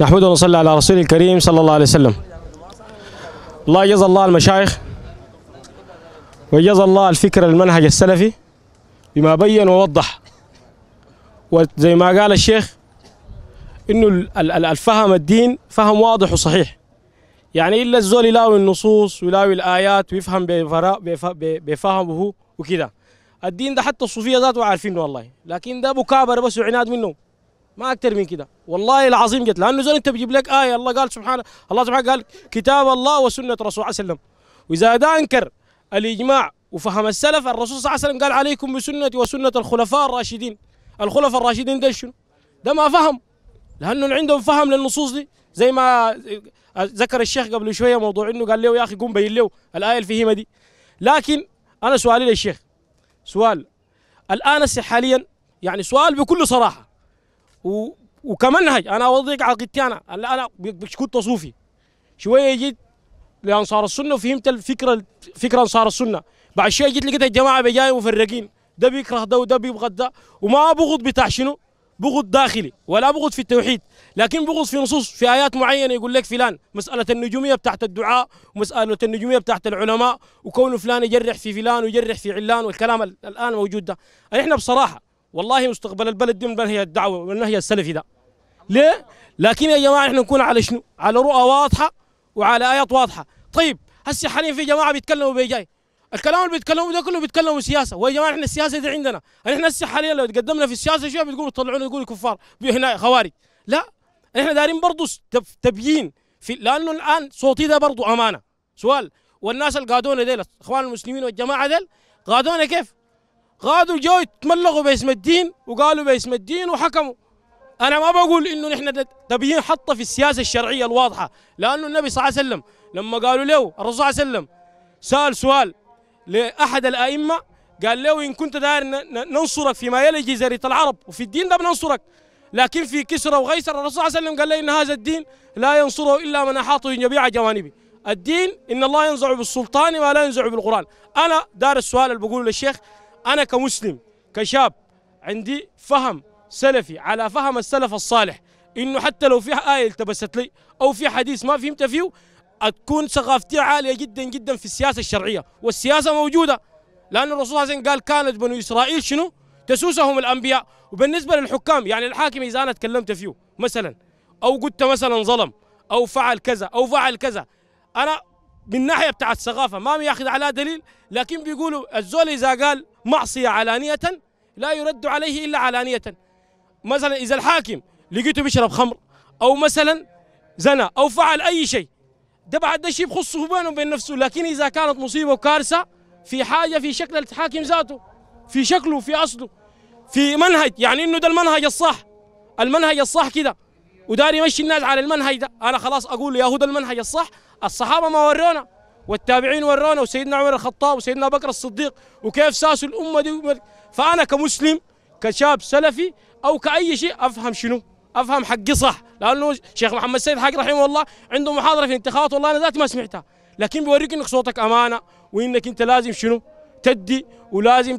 نحمده ونصلي على رسول الكريم صلى الله عليه وسلم الله يجزى الله المشايخ ويجزى الله الفكر المنهج السلفي بما بين ووضح وزي ما قال الشيخ انه الفهم الدين فهم واضح وصحيح يعني الا الزول يلاوي النصوص ويلاوي الايات ويفهم بفهمه وكذا الدين ده حتى الصوفيه ذاته عارفينه والله لكن ده مكابره بس وعناد منه ما اكثر من كده والله العظيم قلت لانه زول انت بتجيب لك ايه الله قال سبحانه الله سبحانه قال كتاب الله وسنه رسول الله صلى الله عليه وسلم واذا انكر الاجماع وفهم السلف الرسول صلى الله عليه وسلم قال عليكم بسنتي وسنه الخلفاء الراشدين الخلفاء الراشدين ده شنو؟ ده ما فهم لانه عندهم فهم للنصوص دي زي ما ذكر الشيخ قبل شويه موضوع انه قال له يا اخي قوم بين له الايه الفهيمه دي لكن انا سؤالي للشيخ سؤال الان حاليا يعني سؤال بكل صراحه و... وكمان نهج انا اوضح عقيدتي انا انا كنت صوفي شويه جيت لانصار السنه وفهمت الفكره فكره انصار السنه بعد شويه جيت لقيت الجماعه بجاي مفرقين ده بيكره ده وده بيبغض ده وما بغض بتاع شنو بغض داخلي ولا بغض في التوحيد لكن بغض في نصوص في ايات معينه يقول لك فلان مساله النجوميه بتاعت الدعاء ومساله النجوميه بتاعت العلماء وكون فلان يجرح في فلان ويجرح في علان والكلام الان موجود ده احنا بصراحه والله مستقبل البلد دي من هي الدعوه هي السلفي ده ليه؟ لكن يا جماعه احنا نكون على شنو؟ على رؤى واضحه وعلى ايات واضحه طيب هسه حاليا في جماعه بيتكلموا بيجاي الكلام اللي بيتكلموا ده كله بيتكلموا سياسه ويا جماعه احنا السياسه دي عندنا يعني احنا هسه حاليا لو تقدمنا في السياسه شو بتقولوا طلعونا يقولوا كفار هنا خوارج لا احنا دارين برضه تبيين في لانه الان صوتي ده برضه امانه سؤال والناس اللي قادونا ديل اخوان المسلمين والجماعه ديل قادونا كيف؟ غادوا جو يتملغوا باسم الدين وقالوا باسم الدين وحكموا انا ما بقول انه نحن تبيين حطه في السياسه الشرعيه الواضحه لانه النبي صلى الله عليه وسلم لما قالوا له الرسول صلى الله عليه وسلم سال سؤال لاحد الائمه قال له ان كنت داير ننصرك فيما يلي جزيره العرب وفي الدين ده بننصرك لكن في كسرى وغيسر الرسول صلى الله عليه وسلم قال له ان هذا الدين لا ينصره الا من احاطه جميع جوانبه الدين ان الله ينزع بالسلطان ما لا ينزع بالقران انا دار السؤال اللي بقوله للشيخ انا كمسلم كشاب عندي فهم سلفي على فهم السلف الصالح انه حتى لو في ايه التبست لي او في حديث ما فهمت فيه تكون ثقافتي عاليه جدا جدا في السياسه الشرعيه والسياسه موجوده لان الرسول صلى الله عليه وسلم قال كانت بنو اسرائيل شنو؟ تسوسهم الانبياء وبالنسبه للحكام يعني الحاكم اذا انا تكلمت فيه مثلا او قلت مثلا ظلم او فعل كذا او فعل كذا انا من ناحيه بتاع الثقافه ما بياخذ على دليل لكن بيقولوا الزول اذا قال معصيه علانيه لا يرد عليه الا علانيه مثلا اذا الحاكم لقيته بيشرب خمر او مثلا زنى او فعل اي شيء ده بعد ده شيء بخصه بينه وبين نفسه لكن اذا كانت مصيبه وكارثه في حاجه في شكل الحاكم ذاته في شكله في اصله في منهج يعني انه ده المنهج الصح المنهج الصح كده وداري يمشي الناس على المنهج ده انا خلاص اقول يا هو ده المنهج الصح الصحابه ما ورونا والتابعين ورونا وسيدنا عمر الخطاب وسيدنا بكر الصديق وكيف ساسوا الامه دي فانا كمسلم كشاب سلفي او كاي شيء افهم شنو افهم حقي صح لانه شيخ محمد سيد حق رحمه الله عنده محاضره في الانتخابات والله انا ذاتي ما سمعتها لكن بيوريك انك صوتك امانه وانك انت لازم شنو تدي ولازم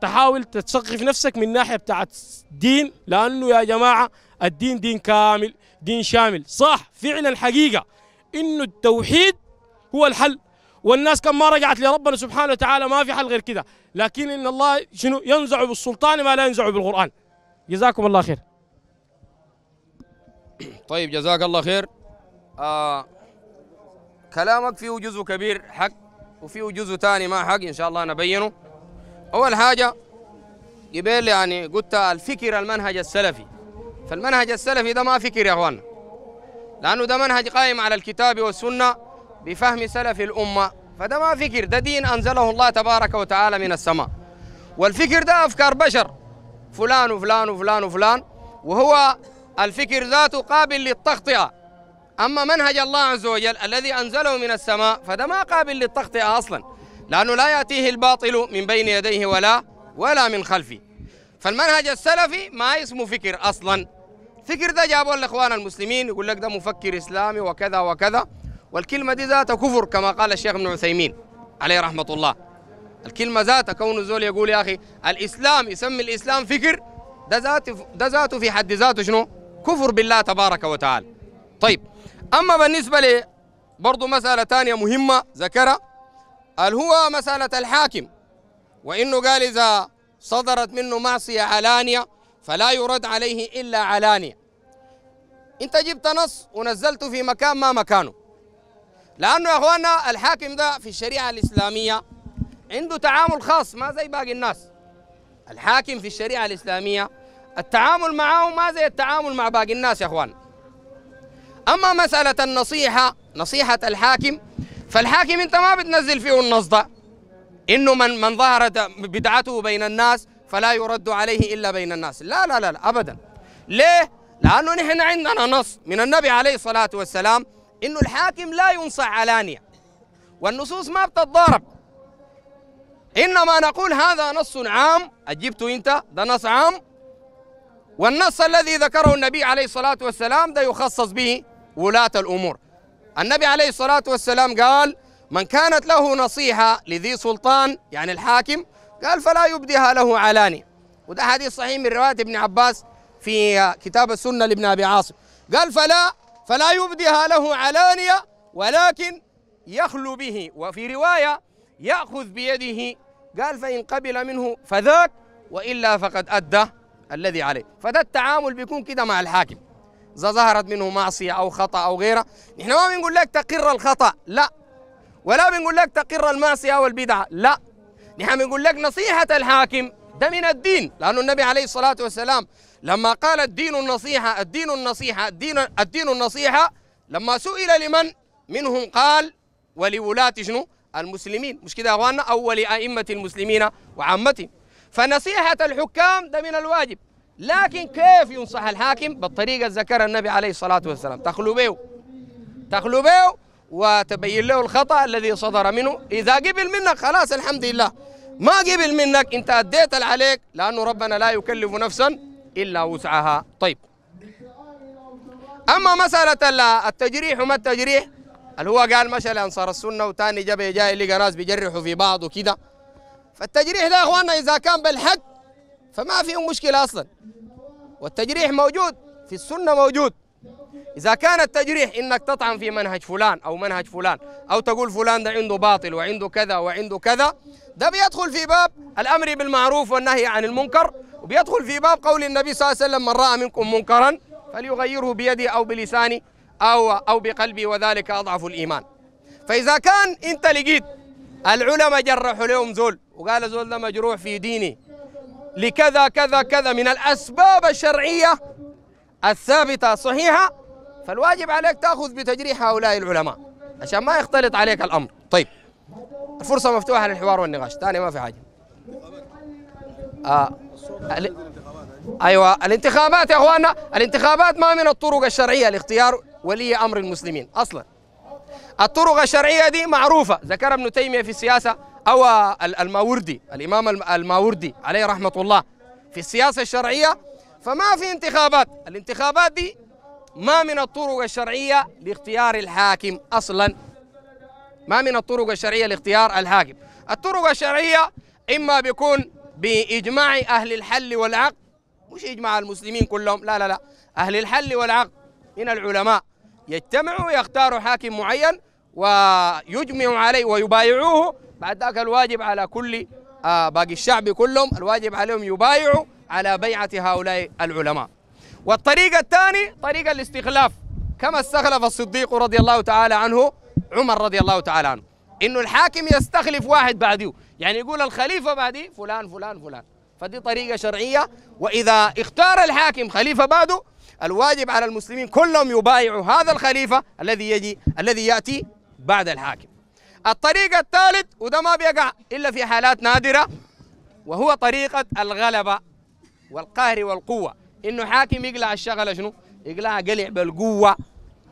تحاول تتثقف نفسك من ناحيه بتاعت دين لانه يا جماعه الدين دين كامل دين شامل صح فعلا حقيقه انه التوحيد هو الحل والناس كم ما رجعت لربنا سبحانه وتعالى ما في حل غير كده لكن ان الله شنو ينزع بالسلطان ما لا ينزع بالقران جزاكم الله خير طيب جزاك الله خير آه كلامك فيه جزء كبير حق وفيه جزء ثاني ما حق ان شاء الله نبينه اول حاجه قبل يعني قلت الفكر المنهج السلفي فالمنهج السلفي ده ما فكر يا اخواننا لأنه ده منهج قائم على الكتاب والسنة بفهم سلف الأمة فده ما فكر ده دين أنزله الله تبارك وتعالى من السماء والفكر ده أفكار بشر فلان وفلان وفلان وفلان وهو الفكر ذاته قابل للتغطئة أما منهج الله عز وجل الذي أنزله من السماء فده ما قابل للتغطئة أصلا لأنه لا يأتيه الباطل من بين يديه ولا ولا من خلفه فالمنهج السلفي ما اسمه فكر أصلا فكر ده جابوه الاخوان المسلمين يقول لك ده مفكر اسلامي وكذا وكذا والكلمه دي ذاتها كفر كما قال الشيخ ابن عثيمين عليه رحمه الله الكلمه ذاتها كون زول يقول يا اخي الاسلام يسمي الاسلام فكر ده ذاته ده ذاته في حد ذاته شنو؟ كفر بالله تبارك وتعالى. طيب اما بالنسبه لي برضه مساله ثانيه مهمه ذكرها قال هو مساله الحاكم وانه قال اذا صدرت منه معصيه علانيه فلا يرد عليه إلا علانية أنت جبت نص ونزلته في مكان ما مكانه لأنه يا أخوانا الحاكم ده في الشريعة الإسلامية عنده تعامل خاص ما زي باقي الناس الحاكم في الشريعة الإسلامية التعامل معه ما زي التعامل مع باقي الناس يا أخوان أما مسألة النصيحة نصيحة الحاكم فالحاكم أنت ما بتنزل فيه النص ده إنه من من ظهرت بدعته بين الناس فلا يرد عليه إلا بين الناس لا لا لا, لا أبدا ليه؟ لأنه نحن عندنا نص من النبي عليه الصلاة والسلام إنه الحاكم لا ينصح علانية والنصوص ما بتتضارب إنما نقول هذا نص عام أجبته أنت ده نص عام والنص الذي ذكره النبي عليه الصلاة والسلام ده يخصص به ولاة الأمور النبي عليه الصلاة والسلام قال من كانت له نصيحة لذي سلطان يعني الحاكم قال فلا يبديها له علانية وده حديث صحيح من رواية ابن عباس في كتاب السنة لابن أبي عاصم قال فلا فلا يبديها له علانية ولكن يخلو به وفي رواية يأخذ بيده قال فإن قبل منه فذاك وإلا فقد أدى الذي عليه فده التعامل بيكون كده مع الحاكم إذا ظهرت منه معصية أو خطأ أو غيره نحن ما بنقول لك تقر الخطأ لا ولا بنقول لك تقر المعصية والبدعة لا نحن بنقول لك نصيحة الحاكم ده من الدين لأنه النبي عليه الصلاة والسلام لما قال الدين النصيحة الدين النصيحة الدين, الدين النصيحة لما سئل لمن منهم قال ولولاة شنو المسلمين مش كده أخواننا أو ولأئمة المسلمين وعامتهم فنصيحة الحكام ده من الواجب لكن كيف ينصح الحاكم بالطريقة ذكر النبي عليه الصلاة والسلام تخلو بيو تخلو بيو وتبين له الخطأ الذي صدر منه إذا قبل منك خلاص الحمد لله ما قبل منك أنت أديت عليك لأنه ربنا لا يكلف نفسا إلا وسعها طيب أما مسألة التجريح وما التجريح اللي هو قال مشى لأنصار السنة وثاني جبه جاي لقى ناس بيجرحوا في بعض وكذا فالتجريح ده يا إخواننا إذا كان بالحق فما فيه مشكلة أصلا والتجريح موجود في السنة موجود إذا كان التجريح إنك تطعن في منهج فلان أو منهج فلان أو تقول فلان ده عنده باطل وعنده كذا وعنده كذا ده بيدخل في باب الأمر بالمعروف والنهي عن المنكر وبيدخل في باب قول النبي صلى الله عليه وسلم من رأى منكم منكرا فليغيره بيدي أو بلساني أو أو بقلبي وذلك أضعف الإيمان فإذا كان أنت لقيت العلماء جرحوا لهم زول وقال زول ده مجروح في ديني لكذا كذا كذا من الأسباب الشرعية الثابتة الصحيحة فالواجب عليك تأخذ بتجريح هؤلاء العلماء عشان ما يختلط عليك الأمر طيب الفرصة مفتوحة للحوار والنقاش ثاني ما في حاجة آه. ال... ايوه الانتخابات يا اخوانا الانتخابات ما من الطرق الشرعيه لاختيار ولي امر المسلمين اصلا الطرق الشرعيه دي معروفه ذكر ابن تيميه في السياسه او الماوردي الامام الماوردي عليه رحمه الله في السياسه الشرعيه فما في انتخابات الانتخابات دي ما من الطرق الشرعية لاختيار الحاكم أصلا ما من الطرق الشرعية لاختيار الحاكم الطرق الشرعية إما بيكون بإجماع أهل الحل والعقد مش إجماع المسلمين كلهم لا لا لا أهل الحل والعقد من العلماء يجتمعوا يختاروا حاكم معين ويجمعوا عليه ويبايعوه بعد ذاك الواجب على كل آه، باقي الشعب كلهم الواجب عليهم يبايعوا على بيعة هؤلاء العلماء والطريقة الثانية طريقة الاستخلاف كما استخلف الصديق رضي الله تعالى عنه عمر رضي الله تعالى عنه انه الحاكم يستخلف واحد بعده يعني يقول الخليفه بعدي فلان فلان فلان فدي طريقه شرعيه واذا اختار الحاكم خليفه بعده الواجب على المسلمين كلهم يبايعوا هذا الخليفه الذي يجي الذي ياتي بعد الحاكم الطريقه الثالث وده ما بيقع الا في حالات نادره وهو طريقه الغلبه والقهر والقوه انه حاكم يقلع الشغله شنو؟ يقلعها قلع بالقوه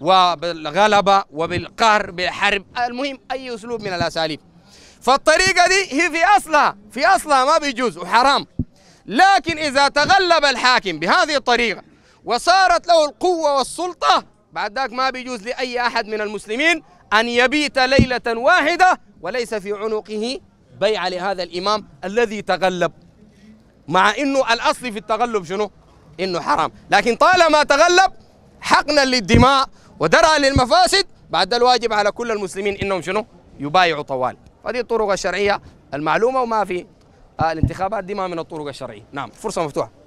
وبالغلبه وبالقهر بالحرب المهم اي اسلوب من الاساليب فالطريقه دي هي في اصلها في اصلها ما بيجوز وحرام لكن اذا تغلب الحاكم بهذه الطريقه وصارت له القوه والسلطه بعد ذاك ما بيجوز لاي احد من المسلمين ان يبيت ليله واحده وليس في عنقه بيع لهذا الامام الذي تغلب مع انه الاصل في التغلب شنو؟ انه حرام، لكن طالما تغلب حقنا للدماء ودرعا للمفاسد بعد الواجب على كل المسلمين انهم شنو؟ يبايعوا طوال، هذه الطرق الشرعيه المعلومه وما في آه، الانتخابات دي ما من الطرق الشرعيه، نعم فرصه مفتوحه